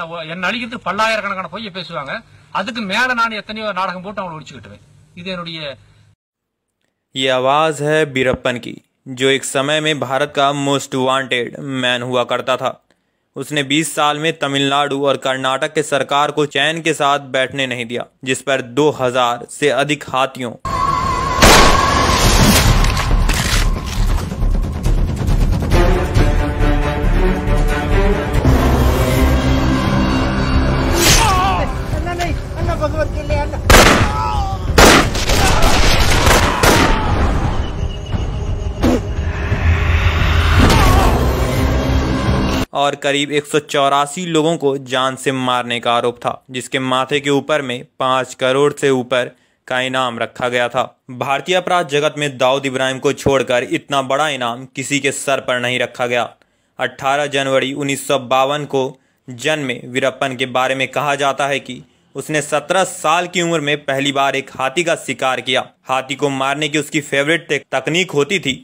பல்லாயிரக்கணக்கான பேசுவாங்க அதுக்கு மேல நான் எத்தனையோ நாடகம் போட்டு அவங்களை ஒழிச்சுக்கிட்டுவேன் இது என்னுடைய ये आवाज़ है बीरप्पन की जो एक समय में भारत का मोस्ट वांटेड मैन हुआ करता था उसने 20 साल में तमिलनाडु और कर्नाटक के सरकार को चैन के साथ बैठने नहीं दिया जिस पर 2000 से अधिक हाथियों और करीब एक लोगों को जान से मारने का आरोप था जिसके माथे के ऊपर में पांच करोड़ से ऊपर का इनाम रखा गया था भारतीय अपराध जगत में दाऊद इब्राहिम को छोड़कर इतना बड़ा इनाम किसी के सर पर नहीं रखा गया 18 जनवरी उन्नीस को जन्मे वीरप्पन के बारे में कहा जाता है कि उसने 17 साल की उम्र में पहली बार एक हाथी का शिकार किया हाथी को मारने की उसकी फेवरेट तकनीक होती थी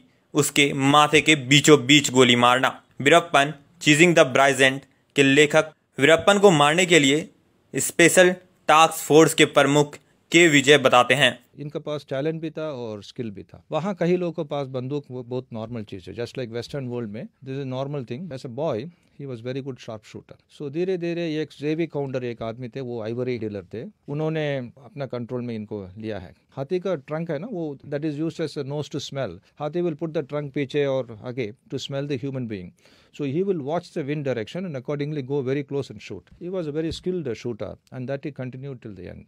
उसके माथे के बीचों बीच गोली मारना वीरप्पन चीजिंग द ब्राइजेंट के लेखक वीरप्पन को मारने के लिए स्पेशल टास्क फोर्स के प्रमुख के विजय बताते हैं इनके पास टैलेंट भी था और स्किल भी था वहाँ कई लोगों के पास बंदूक वो बहुत नॉर्मल चीज़ है जस्ट लाइक वेस्टर्न वर्ल्ड में this is normal thing as a boy he was very good sharp shooter so धीरे धीरे एक जेवी काउंडर एक आदमी थे वो आइवरी डीलर थे उन्होंने अपना कंट्रोल में इनको लिया है हाथी का ट्रंक है ना वो that is use as nose to smell हाथी विल पुट द ट्रंक पीछे और आगे to smell the human being so he will watch the wind direction and accordingly go very close and shoot he was a very skilled shooter and that he continue till the end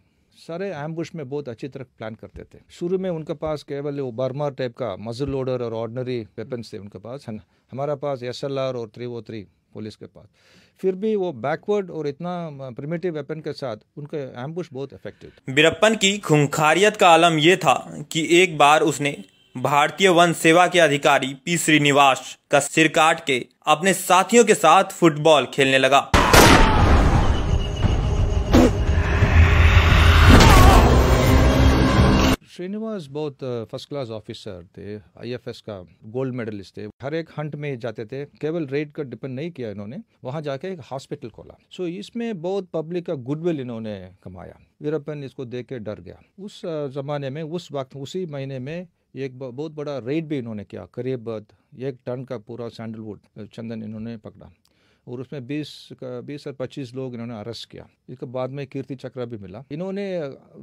सारे ambush में बहुत अच्छी तरह plan करते थे शुरू में उनके पास केवल वो बर्मर टाइप का मजल लोडर और ऑर्डनरी वेपन्स थे उनके पास है हमारा पास एस एल आर और थ्री वो थ्री पुलिस के पास फिर भी वो बैकवर्ड और इतना प्रिमेटिव वेपन के साथ उनके एम्बुश बहुत इफेक्टिव बिरप्पन की खुंखारियत का आलम यह था कि एक बार उसने भारतीय वन सेवा के अधिकारी पी श्रीनिवास का सिर काट के अपने साथियों के साथ फुटबॉल खेलने लगा श्रीनिवास बहुत फर्स्ट क्लास ऑफिसर थे आईएफएस का गोल्ड मेडलिस्ट थे हर एक हंट में जाते थे केवल रेड का डिपेंड नहीं किया इन्होंने वहाँ जाके एक हॉस्पिटल खोला सो so, इसमें बहुत पब्लिक का गुडविल इन्होंने कमाया यूरोपियन इसको देख के डर गया उस ज़माने में उस वक्त उसी महीने में एक बहुत बड़ा रेड भी इन्होंने किया करीब एक टन का पूरा सैंडलवुड चंदन इन्होंने पकड़ा और उसमें 20 का बीस और 25 लोग इन्होंने अरेस्ट किया इसके बाद में कीर्ति चक्रा भी मिला इन्होंने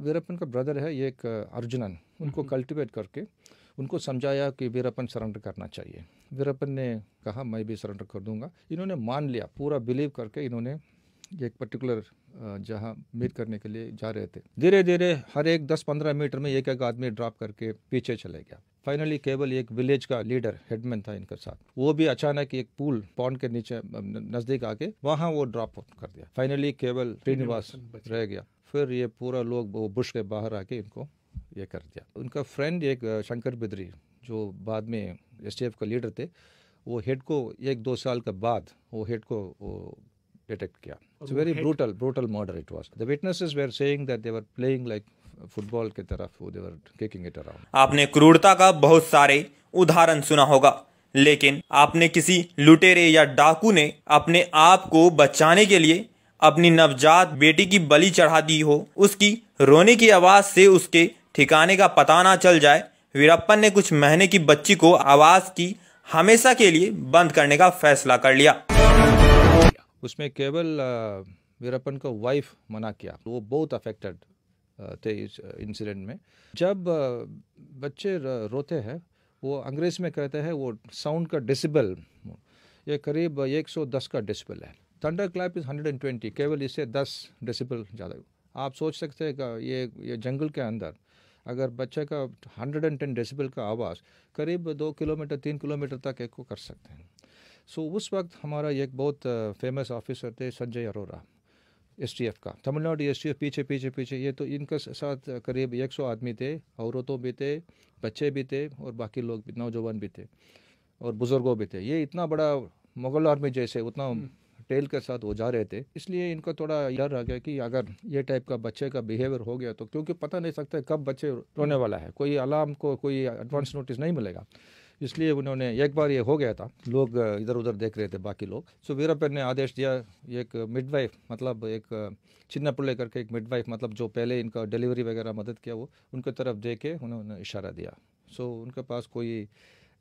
वीरप्पन का ब्रदर है ये एक अर्जुनन उनको कल्टिवेट हम्म। करके उनको समझाया कि वीरप्पन सरेंडर करना चाहिए वीरप्पन ने कहा मैं भी सरेंडर कर दूंगा इन्होंने मान लिया पूरा बिलीव करके इन्होंने एक पर्टिकुलर जहाँ मीट करने के लिए जा रहे थे धीरे धीरे हर एक दस पंद्रह मीटर में एक एक आदमी ड्रॉप करके पीछे चले गया फाइनली केवल एक विलेज का लीडर हेडमैन था इनके साथ वो भी अचानक एक पूल पॉन्ड के नीचे नजदीक आके वहाँ वो ड्रॉप आउट कर दिया फाइनली केवल श्रीनिवास रह गया फिर ये पूरा लोग वो बुश के बाहर आके इनको ये कर दिया उनका फ्रेंड एक शंकर बिद्री जो बाद में एस का लीडर थे वो हेड को एक दो साल के बाद वो हेड को वो डिटेक्ट किया it's very brutal brutal murder it was the witnesses were saying that they were playing like football की तरफ किकिंग इट अराउंड आपने क्रूरता का बहुत सारे उदाहरण सुना होगा लेकिन आपने किसी लुटेरे या डाकू ने अपने आप को बचाने के लिए अपनी नवजात बेटी की बलि चढ़ा दी हो उसकी रोने की आवाज़ से उसके ठिकाने का पता ना चल जाए वीरप्पन ने कुछ महीने की बच्ची को आवाज़ की हमेशा के लिए बंद करने का फैसला कर लिया उसमें केवल वीरप्पन का वाइफ मना किया वो बहुत अफेक्टेड थे इस इंसिडेंट में जब बच्चे रोते हैं वो अंग्रेज़ में कहते हैं वो साउंड का डिसिबल ये करीब 110 का डिसिबल है थंडर क्लैप इज़ 120 केवल इससे 10 डिसिबल ज़्यादा आप सोच सकते हैं कि ये ये जंगल के अंदर अगर बच्चे का 110 डेसिबल का आवाज़ करीब दो किलोमीटर तीन किलोमीटर तक एक को कर सकते हैं सो so, उस वक्त हमारा एक बहुत फेमस ऑफिसर थे संजय अरोरा एफ का तमिलनाडु एफ पीछे पीछे पीछे ये तो इनके साथ करीब 100 आदमी थे औरतों भी थे बच्चे भी थे और बाकी लोग भी नौजवान भी थे और बुज़ुर्गों भी थे ये इतना बड़ा मुगल आर्मी जैसे उतना हम्म। टेल के साथ वो जा रहे थे इसलिए इनको थोड़ा डर आ गया कि अगर ये टाइप का बच्चे का बिहेवियर हो गया तो क्योंकि पता नहीं सकता कब बच्चे रोने वाला है कोई अलार्म को कोई एडवांस नोटिस नहीं मिलेगा इसलिए उन्होंने एक बार ये हो गया था लोग इधर उधर देख रहे थे बाकी लोग सो वीरापन ने आदेश दिया एक मिडवाइफ मतलब एक चिन्ना लेकर करके एक मिडवाइफ मतलब जो पहले इनका डिलीवरी वगैरह मदद किया वो उनके तरफ दे के उन्होंने इशारा दिया सो so, उनके पास कोई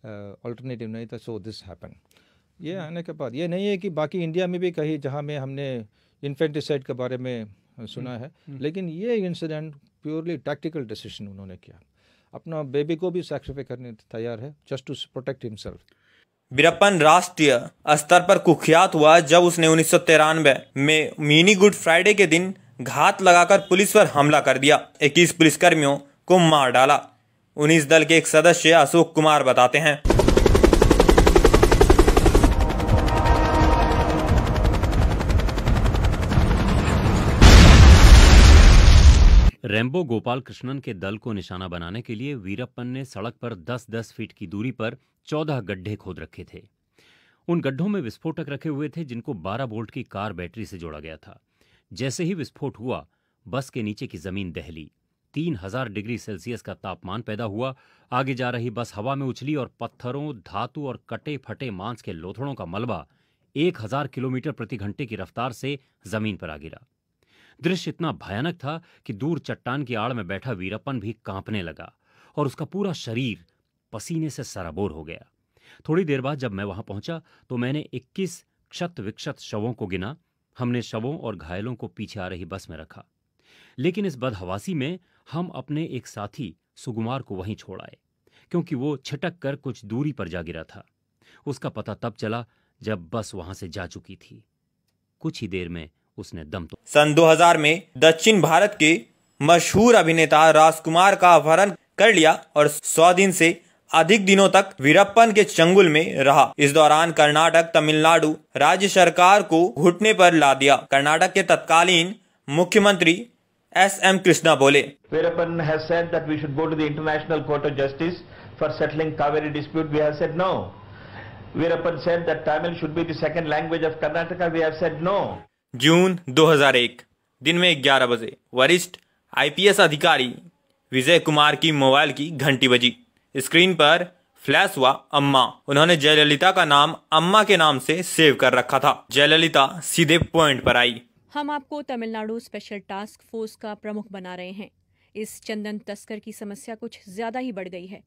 अल्टरनेटिव uh, नहीं था सो दिस हैपन ये हम्म। आने के बाद ये नहीं है कि बाकी इंडिया में भी कहीं जहाँ में हमने इन्फेंटिसाइड के बारे में सुना हम्म। है हम्म। लेकिन ये इंसिडेंट प्योरली टैक्टिकल डिसीजन उन्होंने किया अपना बेबी को भी सेक्रीफाई करने तैयार है just to protect himself Veerappan राष्ट्रीय स्तर पर कुख्यात हुआ जब उसने उन्नीस में मिनी गुड फ्राइडे के दिन घात लगाकर पुलिस पर हमला कर दिया 21 पुलिसकर्मियों को मार डाला उन्नीस दल के एक सदस्य अशोक कुमार बताते हैं रेम्बो गोपाल कृष्णन के दल को निशाना बनाने के लिए वीरप्पन ने सड़क पर 10-10 फीट की दूरी पर 14 गड्ढे खोद रखे थे उन गड्ढों में विस्फोटक रखे हुए थे जिनको 12 वोल्ट की कार बैटरी से जोड़ा गया था जैसे ही विस्फोट हुआ बस के नीचे की जमीन दहली हजार डिग्री सेल्सियस का तापमान पैदा हुआ आगे जा रही बस हवा में उछली और पत्थरों धातु और कटे फटे मांस के लोथड़ों का मलबा एक किलोमीटर प्रति घंटे की रफ्तार से जमीन पर आ गिरा दृश्य इतना भयानक था कि दूर चट्टान की आड़ में बैठा वीरप्पन भी कांपने लगा और उसका पूरा शरीर पसीने से सराबोर हो गया थोड़ी देर बाद जब मैं वहां पहुंचा तो मैंने 21 क्षत विक्षत शवों को गिना हमने शवों और घायलों को पीछे आ रही बस में रखा लेकिन इस बदहवासी में हम अपने एक साथी सुगुमार को वहीं छोड़ आए क्योंकि वो छिटक कर कुछ दूरी पर जा गिरा था उसका पता तब चला जब बस वहां से जा चुकी थी कुछ ही देर में उसने दम तो सन 2000 में दक्षिण भारत के मशहूर अभिनेता राजकुमार का अपहरण कर लिया और सौ दिन से अधिक दिनों तक वीरप्पन के चंगुल में रहा इस दौरान कर्नाटक तमिलनाडु राज्य सरकार को घुटने पर ला दिया कर्नाटक के तत्कालीन मुख्यमंत्री एस एम कृष्णा बोले Veerappan international court of justice for settling Kaveri dispute we said no Veerappan said that Tamil should be the second language of Karnataka. We have June 2001 दिन में 11 बजे वरिष्ठ आईपीएस अधिकारी विजय कुमार की मोबाइल की घंटी बजी स्क्रीन पर फ्लैश हुआ अम्मा उन्होंने जयललिता का नाम अम्मा के नाम से सेव कर रखा था जयललिता सीधे पॉइंट पर आई हम आपको तमिलनाडु स्पेशल टास्क फोर्स का प्रमुख बना रहे हैं इस चंदन तस्कर की समस्या कुछ ज्यादा ही बढ़ गई है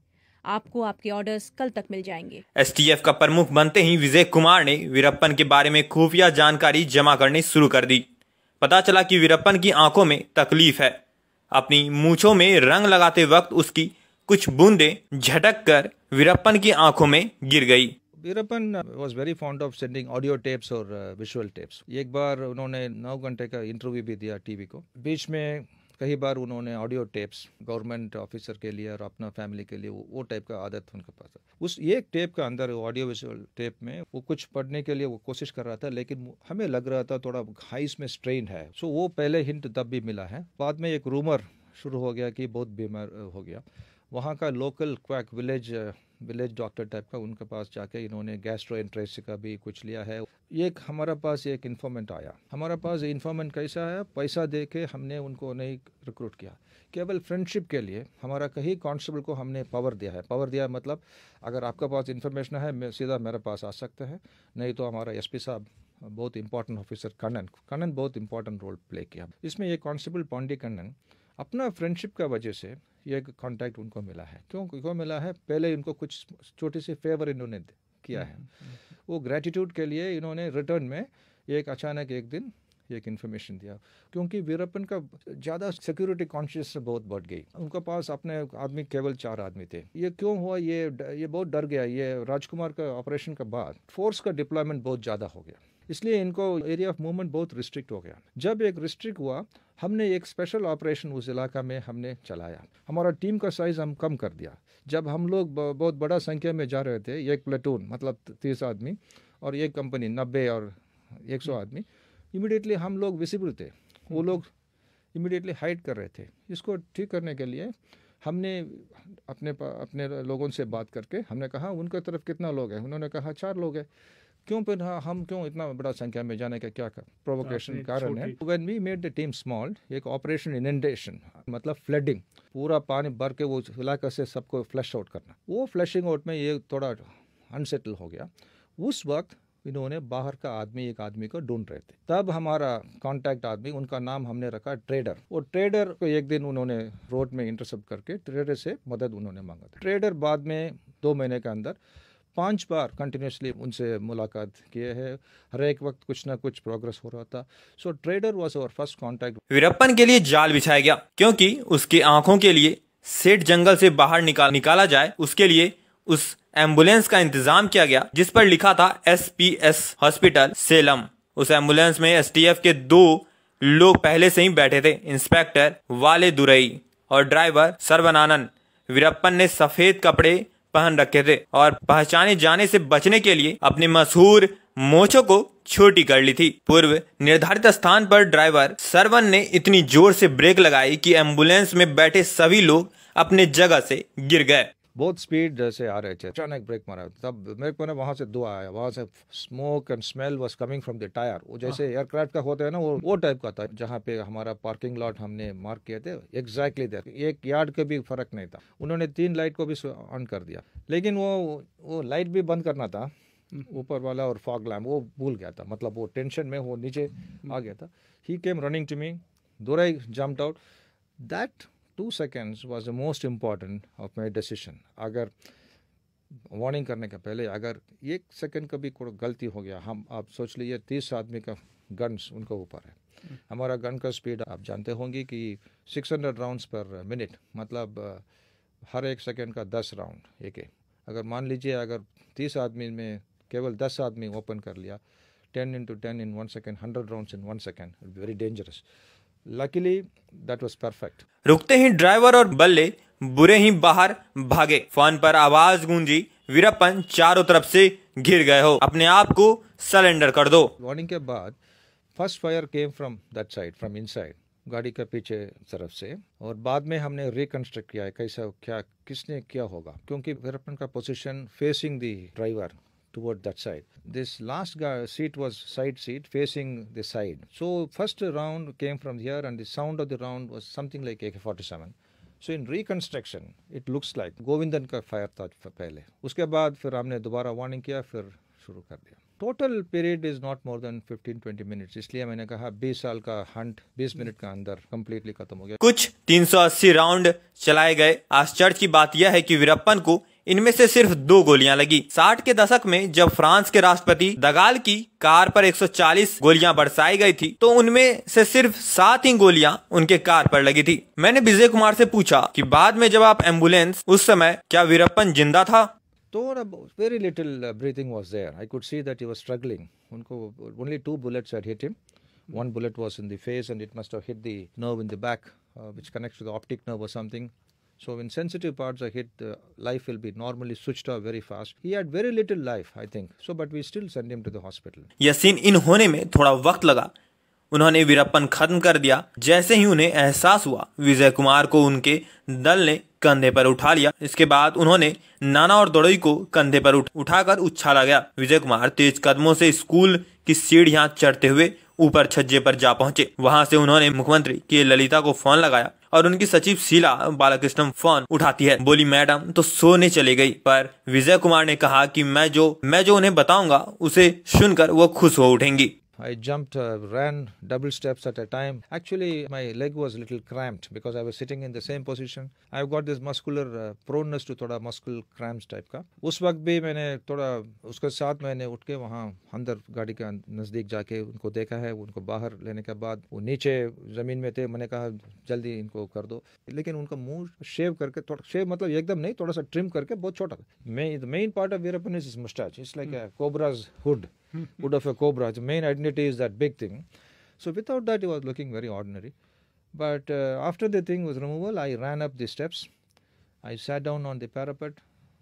आपको आपके ऑर्डर्स कल तक मिल जाएंगे एसटीएफ का प्रमुख बनते ही विजय कुमार ने वीरप्पन के बारे में खुफिया जानकारी जमा करनी शुरू कर दी पता चला कि वीरप्पन की आंखों में तकलीफ है अपनी मूछों में रंग लगाते वक्त उसकी कुछ बूंदे झटक कर वीरप्पन की आंखों में गिर गई Veerappan was very fond of sending audio tapes और विजुअल टेप्स एक बार उन्होंने नौ घंटे का इंटरव्यू भी दिया टीवी को बीच में कई बार उन्होंने ऑडियो टेप्स गवर्नमेंट ऑफिसर के लिए और अपना फैमिली के लिए वो वो टाइप का आदत उनके पास था उस एक टेप का अंदर ऑडियो विजुअल टेप में वो कुछ पढ़ने के लिए वो कोशिश कर रहा था लेकिन हमें लग रहा था थोड़ा हाई में स्ट्रेन है सो वो पहले हिंट तब भी मिला है बाद में एक रूमर शुरू हो गया कि बहुत बीमार हो गया वहाँ का local quack village village doctor type का उनके पास जाके इन्होंने गैस्ट्रो इंट्रेस का भी कुछ लिया है एक हमारा पास एक इन्फॉर्मेंट आया हमारा पास इन्फॉर्मेंट कैसा है पैसा दे के हमने उनको नहीं रिक्रूट किया केवल फ्रेंडशिप के लिए हमारा कहीं कांस्टेबल को हमने पावर दिया है पावर दिया है मतलब अगर आपके पास इन्फॉर्मेशन है सीधा मेरे पास आ सकते हैं नहीं तो हमारा एस साहब बहुत इंपॉर्टेंट ऑफिसर कन्नन कन्नन बहुत इंपॉर्टेंट रोल प्ले किया इसमें ये कॉन्स्टेबल पांडे कन्नन अपना फ्रेंडशिप का वजह से ये कॉन्टैक्ट उनको मिला है क्यों क्यों मिला है पहले इनको कुछ छोटे से फेवर इन्होंने किया है वो ग्रेटिट्यूड के लिए इन्होंने रिटर्न में एक अचानक एक दिन एक इन्फॉर्मेशन दिया क्योंकि वीरप्पन का ज़्यादा सिक्योरिटी कॉन्शियसनेस बहुत बढ़ गई उनके पास अपने आदमी केवल चार आदमी थे ये क्यों हुआ ये ये बहुत डर गया ये राजकुमार का ऑपरेशन के बाद फोर्स का डिप्लॉयमेंट बहुत ज़्यादा हो गया इसलिए इनको एरिया ऑफ मूवमेंट बहुत रिस्ट्रिक्ट हो गया जब एक रिस्ट्रिक्ट हुआ हमने एक स्पेशल ऑपरेशन उस इलाका में हमने चलाया हमारा टीम का साइज़ हम कम कर दिया जब हम लोग बहुत बड़ा संख्या में जा रहे थे एक प्लेटून मतलब तीस आदमी और एक कंपनी नब्बे और एक सौ हम्म। आदमी इमिडिएटली हम लोग विसिबल थे वो हम्म। लोग इमिडिएटली हाइड कर रहे थे इसको ठीक करने के लिए हमने अपने अपने लोगों से बात करके हमने कहा उनके तरफ कितना लोग हैं उन्होंने कहा चार लोग हैं क्यों फिर हाँ, हम क्यों इतना बड़ा संख्या में जाने का क्या प्रोवोकेशन कारण है when we made the team small एक ऑपरेशन इनंडेशन मतलब फ्लडिंग पूरा पानी भर के वो इलाका से सबको फ्लश आउट करना वो फ्लशिंग आउट में ये थोड़ा अनसेटल हो गया उस वक्त इन्होंने बाहर का आदमी एक आदमी को ढूंढ रहे थे तब हमारा कांटेक्ट आदमी उनका नाम हमने रखा ट्रेडर और ट्रेडर को एक दिन उन्होंने रोड में इंटरसेप्ट करके ट्रेडर से मदद उन्होंने मांगा था ट्रेडर बाद में दो महीने के अंदर पांच बार कंटिन्यूसली उनसे मुलाकात किए है हर एक वक्त कुछ ना कुछ प्रोग्रेस हो रहा था so trader was our first contact Veerappan के लिए जाल बिछाया गया क्योंकि उसकी आंखों के लिए सेठ जंगल से बाहर निकाल निकाला जाए उसके लिए उस एम्बुलेंस का इंतजाम किया गया जिस पर लिखा था S P S hospital Salem उस एम्बुलेंस में एस टी एफ के दो लोग पहले से ही बैठे थे इंस्पेक्टर वाले दुरई और ड्राइवर सर्वनानंद वीरप्पन ने सफेद कपड़े पहन रखे थे और पहचाने जाने से बचने के लिए अपने मशहूर मोचो को छोटी कर ली थी पूर्व निर्धारित स्थान पर ड्राइवर सरवन ने इतनी जोर से ब्रेक लगाई कि एम्बुलेंस में बैठे सभी लोग अपने जगह से गिर गए बहुत स्पीड से आ रहे थे अचानक ब्रेक मारा तब मेरे को ना वहाँ से दुआ आया वहाँ से smoke and smell was coming from the tyre वो जैसे एयरक्राफ्ट हाँ। का होता है ना वो वो टाइप का था जहाँ पे हमारा पार्किंग लॉट हमने मार्क किए थे एग्जैक्टली देर एक यार्ड का भी फर्क नहीं था उन्होंने तीन लाइट को भी ऑन कर दिया लेकिन वो वो लाइट भी बंद करना था हम्म। ऊपर वाला और फॉग लैम्प वो भूल गया था मतलब वो टेंशन में वो नीचे आ हम्म। गया था ही केम रनिंग टू मी दो jump out that two seconds was the most important of my decision अगर वार्निंग करने के पहले अगर एक सेकेंड का भी कोई गलती हो गया हम आप सोच लीजिए तीस आदमी का गन्स उनका ऊपर है हमारा गन का स्पीड आप जानते होंगे कि सिक्स हंड्रेड राउंडस पर मिनट मतलब हर एक सेकेंड का दस राउंड एक एक अगर मान लीजिए अगर तीस आदमी में केवल दस आदमी ओपन कर लिया ten into ten in one second hundred rounds in one second very dangerous luckily that was perfect रुकते ही ड्राइवर और बल्ले बुरे ही बाहर भागे फोन पर आवाज गूंजी वीरप्पन चारों तरफ से घिर गए हो अपने आप को सरेंडर कर दो वार्निंग के बाद first fire came from that side from inside गाड़ी के पीछे तरफ से और बाद में हमने रिकंस्ट्रक्ट किया है कैसा क्या किसने क्या होगा क्योंकि वीरप्पन का position facing the driver toward that side. This last seat was side seat facing the side. So first round came from here and the sound of the round was something like AK-47. So in reconstruction it looks like Govindan का fire था पहले उसके बाद फिर हमने दोबारा warning किया फिर शुरू कर दिया total period is not more than 15-20 minutes इसलिए मैंने कहा 20 साल का हंट 20 मिनट का अंदर कंप्लीटली खत्म हो गया कुछ 380 राउंड चलाए गए आश्चर्य की बात यह है कि वीरप्पन को इनमें से सिर्फ दो गोलियां लगी साठ के दशक में जब फ्रांस के राष्ट्रपति दगाल की कार पर 140 गोलियां बरसाई गई थी तो उनमें से सिर्फ सात ही गोलियां उनके कार पर लगी थी मैंने विजय कुमार से पूछा कि बाद में जब आप एम्बुलेंस उस समय क्या वीरप्पन जिंदा था तो very little breathing was there I could see that he was struggling उनको only two bullets had hit him one bullet was in the face and it must have hit the nerve in the back which connects connects to the optic nerve or So when sensitive parts are hit, the life will be normally switched off very fast. He had very little life, I think. So but we still send him to the hospital. Yasin in होने में थोड़ा वक्त लगा उन्होंने वीरप्पन खत्म कर दिया जैसे ही उन्हें एहसास हुआ विजय कुमार को उनके दल ने कंधे पर उठा लिया इसके बाद उन्होंने नाना और दड़ोई को कंधे पर उठाकर उछाला गया विजय कुमार तेज कदमों से स्कूल की सीढ़ियां चढ़ते हुए ऊपर छज्जे पर जा पहुंचे वहां से उन्होंने मुख्यमंत्री के ललिता को फोन लगाया और उनकी सचिव शीला बालाकृष्णन फोन उठाती है बोली मैडम तो सोने चले गई पर विजय कुमार ने कहा कि मैं जो मैं जो उन्हें बताऊंगा उसे सुनकर वो खुश हो उठेंगी I jumped, uh, ran double steps at a time. Actually, my leg was a little cramped because I was sitting in the same position. I've got this muscular uh, proneness to थोड़ा muscle cramps type का उस वक्त भी मैंने थोड़ा उसके साथ मैंने उठ के वहाँ अंदर गाड़ी के नज़दीक जाके उनको देखा है उनको बाहर लेने के बाद वो नीचे ज़मीन में थे मैंने कहा जल्दी इनको कर दो लेकिन उनका मुंह शेव करके थोड़ा शेव मतलब एकदम नहीं थोड़ा सा ट्रिम करके बहुत छोटा मैं the main part of Veerappan is moustache it's like cobra's hood Hmm. wood of a cobra. Its main identity is that big thing. So without that, it was looking very ordinary. But uh, after the thing was removal, I ran up the steps. I sat down on the parapet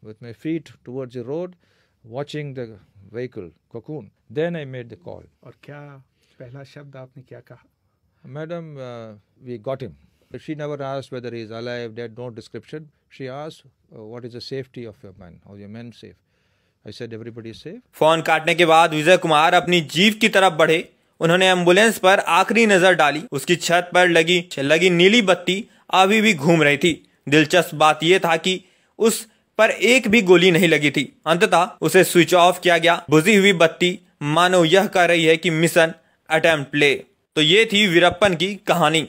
with my feet towards the road, watching the vehicle cocoon. Then I made the call. Or क्या पहला शब्द आपने क्या Madam, uh, we got him. She never asked whether he is alive, dead, no description. She asked, uh, what is the safety of your man? Are your men safe? I said everybody safe phone काटने के बाद विजय कुमार अपनी जीव की तरफ बढ़े उन्होंने ambulance पर आखिरी नजर डाली उसकी छत पर लगी लगी नीली बत्ती अभी भी घूम रही थी दिलचस्प बात यह था कि उस पर एक भी गोली नहीं लगी थी अंततः उसे स्विच ऑफ किया गया बुझी हुई बत्ती मानो यह कह रही है कि मिशन अटेम्प्ट ले तो ये थी वीरप्पन की कहानी